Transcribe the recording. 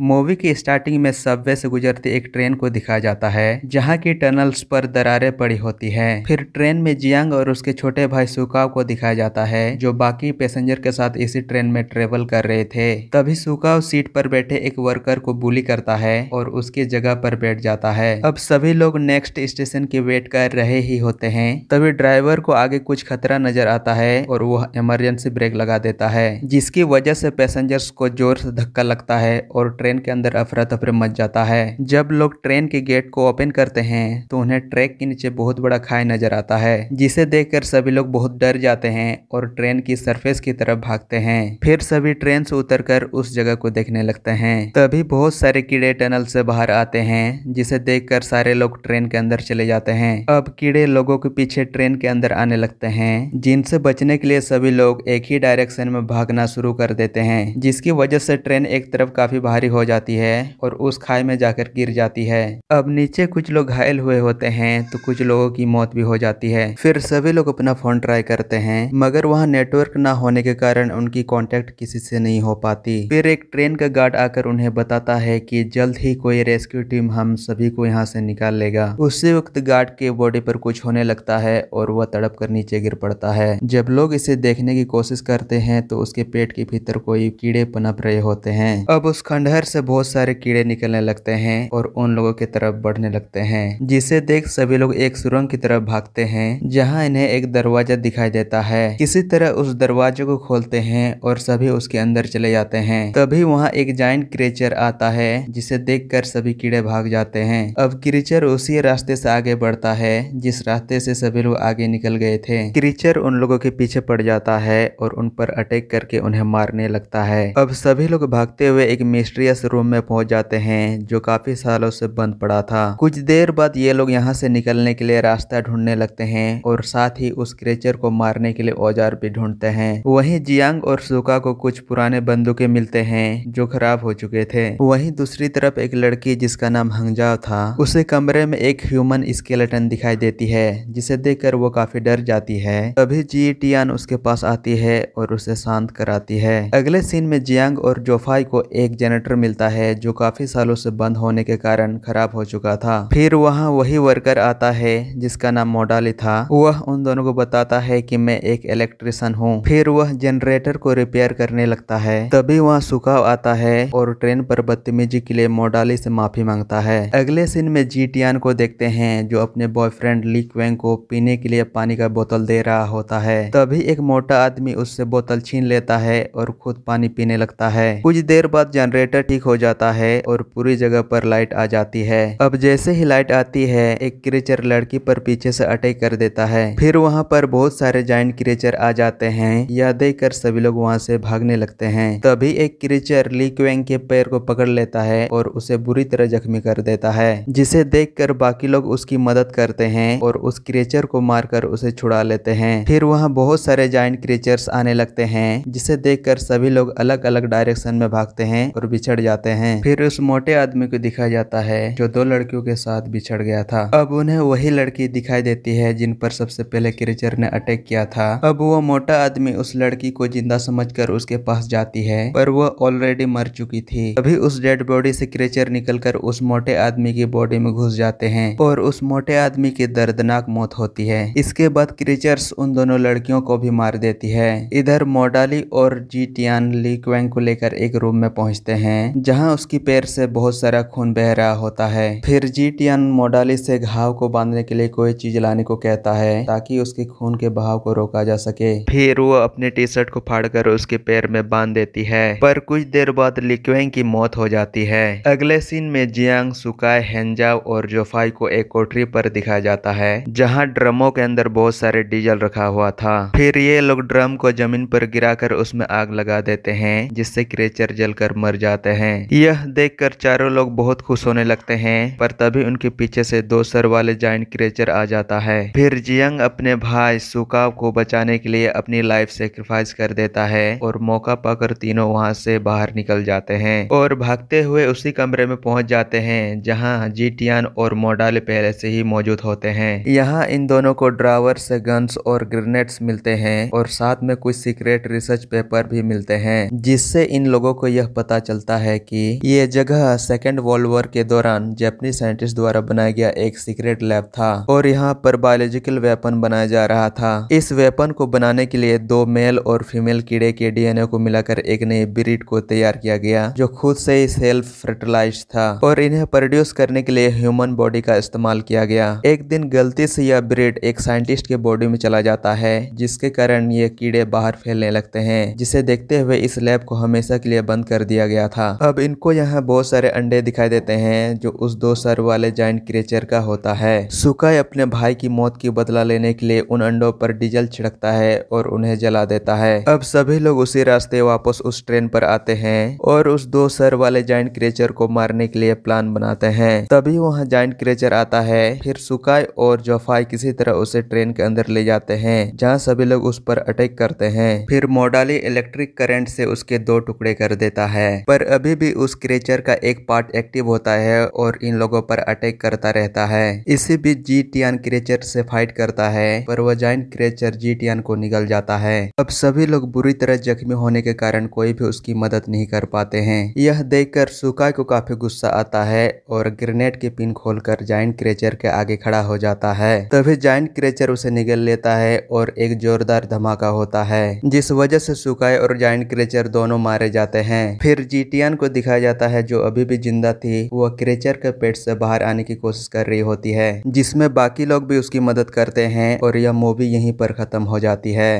Movie की starting में Subway से गुजरती एक ट्रेन को दिखाया जाता है जहाँ की टनल्स पर दरारें पड़ी होती हैं। फिर ट्रेन में जियांग और उसके छोटे भाई सुकाव को दिखाया जाता है जो बाकी पैसेंजर के साथ इसी ट्रेन में ट्रेवल कर रहे थे तभी सुकाव सीट पर बैठे एक वर्कर को बुली करता है और उसकी जगह पर बैठ जाता है अब सभी लोग नेक्स्ट स्टेशन की वेट कर रहे ही होते हैं तभी ड्राइवर को आगे कुछ खतरा नजर आता है और वह इमरजेंसी ब्रेक लगा देता है जिसकी वजह से पैसेंजर्स को जोर से धक्का लगता है और ट्रेन के अंदर अफरा तफरी मच जाता है जब लोग ट्रेन के गेट को ओपन करते हैं तो उन्हें ट्रैक के नीचे बहुत बड़ा खाई नजर आता है जिसे देख सभी लोग बहुत डर जाते हैं और ट्रेन की सरफेस की तरफ भागते हैं फिर सभी ट्रेन से उतर उस जगह को देखने लगते हैं तभी बहुत सारे कीड़े टनल से बाहर आते हैं जिसे देख सारे लोग ट्रेन के अंदर चले जाते हैं अब कीड़े लोगों के पीछे ट्रेन के अंदर आने लगते हैं जिनसे बचने के लिए सभी लोग एक ही डायरेक्शन में भागना शुरू कर देते हैं जिसकी वजह से ट्रेन एक तरफ काफी भारी हो जाती है और उस खाई में जाकर गिर जाती है अब नीचे कुछ लोग घायल हुए होते हैं तो कुछ लोगों की मौत भी हो जाती है फिर सभी लोग अपना फोन ट्राई करते हैं मगर वहाँ नेटवर्क न होने के कारण उनकी कॉन्टेक्ट किसी से नहीं हो पाती फिर एक ट्रेन का गार्ड आकर उन्हें बताता है की जल्द ही कोई रेस्क्यू टीम हम सभी को यहाँ से निकाल लेगा उसी वक्त गार्ड के बॉडी पर कुछ होने लगता है और वह तड़प कर नीचे गिर पड़ता है जब लोग इसे देखने की कोशिश करते हैं तो उसके पेट के भीतर कोई कीड़े पनप रहे होते हैं अब उस खंडहर से बहुत सारे कीड़े निकलने लगते हैं और उन लोगों की तरफ बढ़ने लगते हैं जिसे देख सभी लोग एक सुरंग की तरफ भागते हैं जहाँ इन्हें एक दरवाजा दिखाई देता है किसी तरह उस दरवाजे को खोलते हैं और सभी उसके अंदर चले जाते हैं तभी वहाँ एक जाइंट क्रेचर आता है जिसे देख सभी कीड़े भाग जाते हैं अब क्रीचर उसी रास्ते से आगे बढ़ता है जिस रास्ते से सभी लोग आगे निकल गए थे क्रीचर उन लोगों के पीछे पड़ जाता है और उन पर अटैक करके उन्हें मारने लगता है अब सभी लोग भागते हुए एक मिस्ट्रियस स्टोरेज रूम में पहुंच जाते हैं जो काफी सालों से बंद पड़ा था कुछ देर बाद ये लोग यहाँ से निकलने के लिए रास्ता ढूंढने लगते हैं और साथ ही उस क्रेचर को मारने के लिए औजार भी ढूंढते हैं वहीं जियांग और सुका को कुछ पुराने बंदूकें मिलते हैं जो खराब हो चुके थे वहीं दूसरी तरफ एक लड़की जिसका नाम हंगजाव था उसे कमरे में एक ह्यूमन स्केलेटन दिखाई देती है जिसे देखकर वो काफी डर जाती है तभी जी टियान उसके पास आती है और उसे शांत कराती है अगले सीन में जियांग और जोफाई को एक जनरेटर मिलता है जो काफी सालों से बंद होने के कारण खराब हो चुका था फिर वहाँ वही वर्कर आता है जिसका नाम मोडाली था वह उन दोनों को बताता है कि मैं एक इलेक्ट्रिशियन हूँ फिर वह जनरेटर को रिपेयर करने लगता है तभी वहाँ सुखाव आता है और ट्रेन पर बदतमीजी के लिए मोडाली से माफी मांगता है अगले सीन में जी को देखते हैं जो अपने बॉयफ्रेंड क्वेंग को पीने के लिए पानी का बोतल दे रहा होता है तभी एक मोटा आदमी उससे बोतल छीन लेता है और खुद पानी पीने लगता है कुछ देर बाद जनरेटर ठीक हो जाता है और पूरी जगह पर लाइट आ जाती है अब जैसे ही लाइट आती है एक क्रिएचर लड़की पर पीछे से अटैक कर देता है फिर वहाँ पर बहुत सारे जाइंट क्रिएचर आ जाते हैं या देख कर सभी लोग वहाँ से भागने लगते हैं तभी एक क्रिएचर लिक्वेंग के पैर को पकड़ लेता है और उसे बुरी तरह जख्मी कर देता है जिसे कर बाकी लोग उसकी मदद करते हैं और उस क्रिएचर को मारकर उसे छुड़ा लेते हैं फिर वहाँ बहुत सारे जाइंट क्रिएचर आने लगते हैं जिसे कर सभी लोग अलग अलग डायरेक्शन में भागते हैं और बिछड़ बिछड़ जाते हैं फिर उस मोटे आदमी को दिखाया जाता है जो दो लड़कियों के साथ बिछड़ गया था अब उन्हें वही लड़की दिखाई देती है जिन पर सबसे पहले क्रिचर ने अटैक किया था अब वो मोटा आदमी उस लड़की को जिंदा समझ उसके पास जाती है पर वह ऑलरेडी मर चुकी थी अभी उस डेड बॉडी से क्रिचर निकलकर उस मोटे आदमी की बॉडी में घुस जाते हैं और उस मोटे आदमी की दर्दनाक मौत होती है इसके बाद क्रिचर्स उन दोनों लड़कियों को भी मार देती है इधर मोडाली और जी टियान ली क्वेंग को लेकर एक रूम में पहुंचते हैं जहां उसकी पैर से बहुत सारा खून बह रहा होता है फिर जीटियन मोडाली से घाव को बांधने के लिए कोई चीज लाने को कहता है ताकि उसके खून के बहाव को रोका जा सके फिर वो अपने टी शर्ट को फाड़कर उसके पैर में बांध देती है पर कुछ देर बाद लिक्वेंग की मौत हो जाती है अगले सीन में जियांग सुकाय हेंजाव और जोफाई को एक कोठरी पर दिखाया जाता है जहाँ ड्रमों के अंदर बहुत सारे डीजल रखा हुआ था फिर ये लोग ड्रम को जमीन पर गिरा उसमें आग लगा देते हैं जिससे क्रेचर जलकर मर जाते हैं हैं यह देखकर चारों लोग बहुत खुश होने लगते हैं पर तभी उनके पीछे से दो सर वाले जॉइंट क्रेचर आ जाता है फिर जियंग अपने भाई सुकाव को बचाने के लिए अपनी लाइफ सेक्रीफाइस कर देता है और मौका पाकर तीनों वहां से बाहर निकल जाते हैं और भागते हुए उसी कमरे में पहुंच जाते हैं जहां जीटियान और मोडाल पहले से ही मौजूद होते हैं यहाँ इन दोनों को ड्रावर से गन्स और ग्रेनेड्स मिलते हैं और साथ में कुछ सीक्रेट रिसर्च पेपर भी मिलते हैं जिससे इन लोगों को यह पता चलता है है कि ये जगह सेकेंड वर्ल्ड वॉर के दौरान जैपनीज साइंटिस्ट द्वारा बनाया गया एक सीक्रेट लैब था और यहाँ पर बायोलॉजिकल वेपन बनाया जा रहा था इस वेपन को बनाने के लिए दो मेल और फीमेल कीड़े के डीएनए को मिलाकर एक नए ब्रीड को तैयार किया गया जो खुद से ही सेल्फ फर्टिलाइज था और इन्हें प्रोड्यूस करने के लिए ह्यूमन बॉडी का इस्तेमाल किया गया एक दिन गलती से यह ब्रीड एक साइंटिस्ट के बॉडी में चला जाता है जिसके कारण ये कीड़े बाहर फैलने लगते हैं जिसे देखते हुए इस लैब को हमेशा के लिए बंद कर दिया गया था हाँ। अब इनको यहाँ बहुत सारे अंडे दिखाई देते हैं जो उस दो सर वाले जाइंट क्रेचर का होता है सुकाई अपने भाई की मौत की बदला लेने के लिए उन अंडों पर डीजल छिड़कता है और उन्हें जला देता है अब सभी लोग उसी रास्ते वापस उस ट्रेन पर आते हैं और उस दो सर वाले जाइंट क्रेचर को मारने के लिए प्लान बनाते हैं तभी वहाँ जाइंट क्रेचर आता है फिर सुकाई और जोफाई किसी तरह उसे ट्रेन के अंदर ले जाते हैं जहाँ सभी लोग उस पर अटैक करते हैं फिर मोडाली इलेक्ट्रिक करंट से उसके दो टुकड़े कर देता है पर अभी कभी भी उस क्रेचर का एक पार्ट एक्टिव होता है और इन लोगों पर अटैक करता रहता है इसी बीच जी टियान क्रेचर से फाइट करता है पर वह जॉइंट क्रेचर जी टियान को निगल जाता है अब सभी लोग बुरी तरह जख्मी होने के कारण कोई भी उसकी मदद नहीं कर पाते हैं यह देखकर सुकाय को काफी गुस्सा आता है और ग्रेनेड की पिन खोलकर जॉइंट क्रेचर के आगे खड़ा हो जाता है तभी जॉइंट क्रेचर उसे निगल लेता है और एक जोरदार धमाका होता है जिस वजह से सुकाय और जॉइंट क्रेचर दोनों मारे जाते हैं फिर जीटियन इंसान को दिखाया जाता है जो अभी भी जिंदा थी वह क्रेचर के पेट से बाहर आने की कोशिश कर रही होती है जिसमें बाकी लोग भी उसकी मदद करते हैं और यह मूवी यहीं पर खत्म हो जाती है